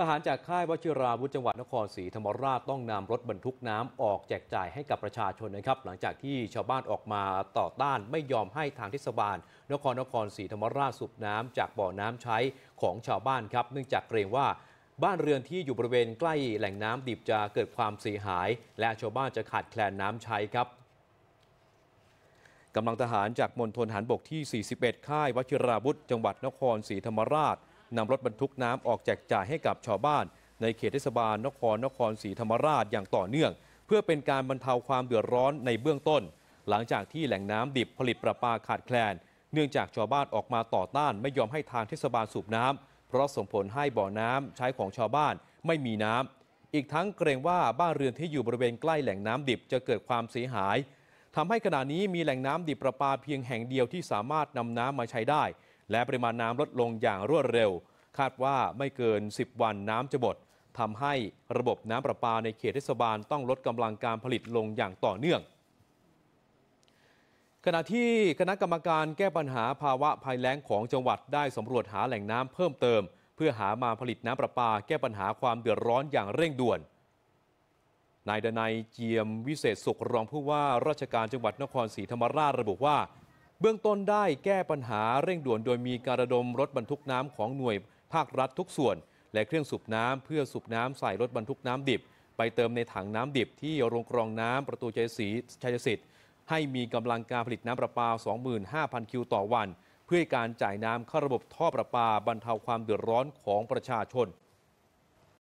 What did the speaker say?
ทหารจากค่ายวชิราวุธจังหวัดนครศรีธรรมราชต้องนำรถบรรทุกน้ำออกแจกจ่ายให้กับประชาชนนะครับหลังจากที่ชาวบ้านออกมาต่อต้านไม่ยอมให้ทางเทศบาล นครนครศรีธรรมราชสูบน้ำจากบ่อน้ำใช้ของชาวบ้านครับ เนื่องจากเกรงว่าบ้านเรือนที่อยู่บริเวณใกล้แหล่งน้ำดิบจะเกิดความเสียหาย และชาวบ้านจะขาดแคลนน้ำใช้ครับกำลังทหารจากมณฑลทหารบกที่ 41 ค่ายวชิราวุธจังหวัดนครศรีธรรมราชนำรถบรรทุกน้ำออกแจกจ่ายให้กับชาวบ้านในเขตเทศบาลนครนครศรีธรรมราชอย่างต่อเนื่องเพื่อเป็นการบรรเทาความเดือดร้อนในเบื้องต้นหลังจากที่แหล่งน้ำดิบผลิตประปาขาดแคลนเนื่องจากชาวบ้านออกมาต่อต้านไม่ยอมให้ทางเทศบาลสูบน้ำเพราะส่งผลให้บ่อน้ำใช้ของชาวบ้านไม่มีน้ำอีกทั้งเกรงว่าบ้านเรือนที่อยู่บริเวณใกล้แหล่งน้ำดิบจะเกิดความเสียหายทำให้ขณะนี้มีแหล่งน้ำดิบประปาเพียงแห่งเดียวที่สามารถนำน้ำมาใช้ได้และปริมาณน้ำลดลงอย่างรวดเร็ว คาดว่าไม่เกิน 10 วันน้ำจะหมดทำให้ระบบน้ำประปาในเขตเทศบาลต้องลดกำลังการผลิตลงอย่างต่อเนื่อง ขณะที่คณะกรรมการแก้ปัญหาภาวะภัยแล้งของจังหวัดได้สำรวจหาแหล่งน้ำเพิ่มเติม เพื่อหามาผลิตน้ำประปาแก้ปัญหาความเดือดร้อนอย่างเร่งด่วนนายดนายเจียมวิเศษสุขรองผู้ว่าราชการจังหวัดนครศรีธรรมราชระบุว่าเบื้องต้นได้แก้ปัญหาเร่งด่วนโดยมีการระดมรถบรรทุกน้ำของหน่วยภาครัฐทุกส่วน และเครื่องสูบน้ำเพื่อสูบน้ำใส่รถบรรทุกน้ำดิบ ไปเติมในถังน้ำดิบที่โรงกรองน้ำประตูชัยศรีชัยสิทธิ์ ให้มีกำลังการผลิตน้ำประปา 25,000 คิวต่อวัน เพื่อการจ่ายน้ำเข้าระบบท่อประปาบรรเทาความเดือดร้อนของประชาชน